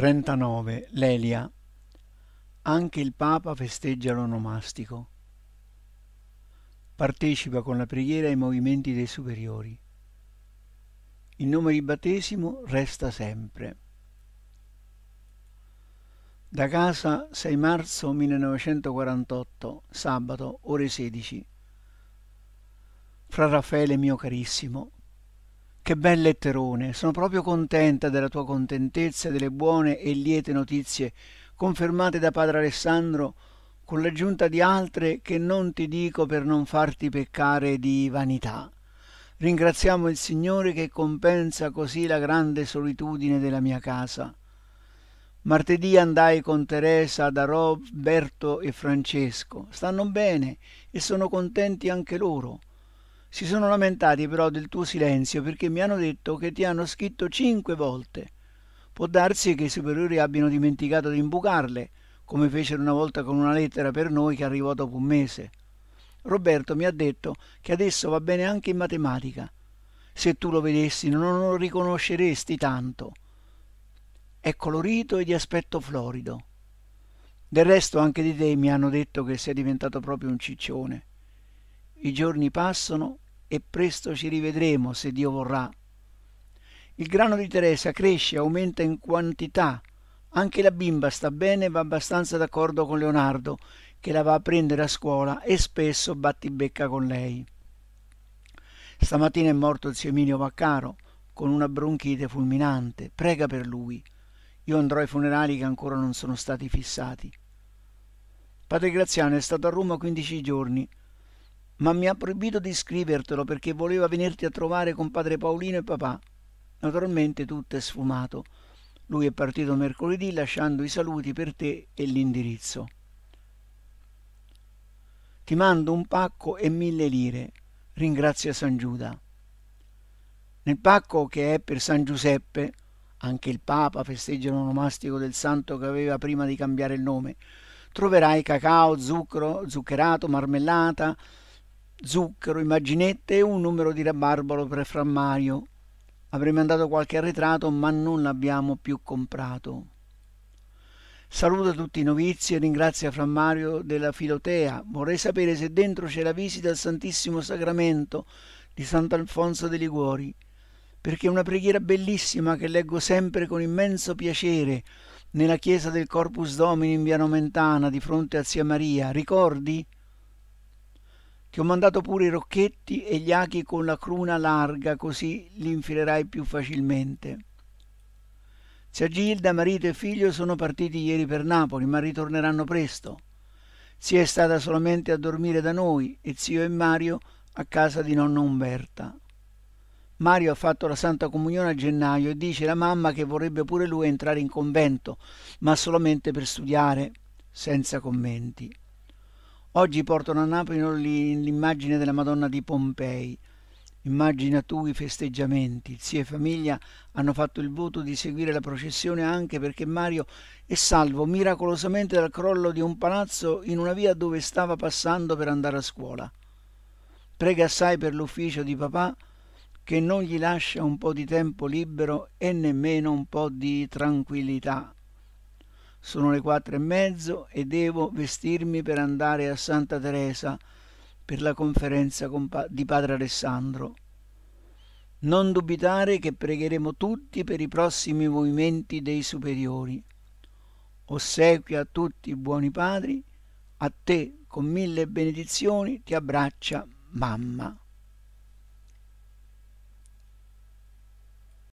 39. Lelia. Anche il Papa festeggia l'onomastico. Partecipa con la preghiera ai movimenti dei superiori. Il nome di battesimo resta sempre. Da casa 6 marzo 1948, sabato, ore 16. Fra Raffaele mio carissimo, che bel letterone, sono proprio contenta della tua contentezza e delle buone e liete notizie confermate da padre Alessandro con l'aggiunta di altre che non ti dico per non farti peccare di vanità. Ringraziamo il Signore che compensa così la grande solitudine della mia casa. Martedì andai con Teresa da Roberto e Francesco. Stanno bene e sono contenti anche loro. Si sono lamentati però del tuo silenzio perché mi hanno detto che ti hanno scritto cinque volte. Può darsi che i superiori abbiano dimenticato di imbucarle, come fecero una volta con una lettera per noi che arrivò dopo un mese. Roberto mi ha detto che adesso va bene anche in matematica. Se tu lo vedessi non lo riconosceresti tanto. È colorito e di aspetto florido. Del resto anche di te mi hanno detto che sei diventato proprio un ciccione. I giorni passano e presto ci rivedremo se Dio vorrà. Il grano di Teresa cresce, aumenta in quantità. Anche la bimba sta bene e va abbastanza d'accordo con Leonardo, che la va a prendere a scuola e spesso becca con lei. Stamattina è morto zio Emilio Vaccaro con una bronchite fulminante. Prega per lui. Io andrò ai funerali che ancora non sono stati fissati. Padre Graziano è stato a Roma 15 giorni ma mi ha proibito di scrivertelo perché voleva venirti a trovare con padre Paolino e papà. Naturalmente tutto è sfumato. Lui è partito mercoledì lasciando i saluti per te e l'indirizzo. Ti mando un pacco e mille lire. Ringrazia San Giuda. Nel pacco che è per San Giuseppe, anche il Papa festeggia l'onomastico del santo che aveva prima di cambiare il nome, troverai cacao, zucchero, zuccherato, marmellata, zucchero, immaginette e un numero di rabarbaro per frammario. Avrei mandato qualche arretrato, ma non l'abbiamo più comprato. Saluto tutti i novizi e ringrazia Frammario della Filotea. Vorrei sapere se dentro c'è la visita al Santissimo Sacramento di Sant'Alfonso dei Liguori, perché è una preghiera bellissima che leggo sempre con immenso piacere nella chiesa del Corpus Domini in Via Nomentana di fronte a Zia Maria. Ricordi? Ti ho mandato pure i rocchetti e gli achi con la cruna larga, così li infilerai più facilmente. Zia Gilda, marito e figlio sono partiti ieri per Napoli, ma ritorneranno presto. Zia è stata solamente a dormire da noi e zio e Mario a casa di nonna Umberta. Mario ha fatto la Santa Comunione a gennaio e dice alla mamma che vorrebbe pure lui entrare in convento, ma solamente per studiare, senza commenti. Oggi portano a Napoli l'immagine della Madonna di Pompei. Immagina tu i festeggiamenti. Zia e famiglia hanno fatto il voto di seguire la processione anche perché Mario è salvo miracolosamente dal crollo di un palazzo in una via dove stava passando per andare a scuola. Prega assai per l'ufficio di papà che non gli lascia un po' di tempo libero e nemmeno un po' di tranquillità sono le quattro e mezzo e devo vestirmi per andare a Santa Teresa per la conferenza di Padre Alessandro. Non dubitare che pregheremo tutti per i prossimi movimenti dei superiori. Ossequia a tutti i buoni padri, a te con mille benedizioni ti abbraccia mamma.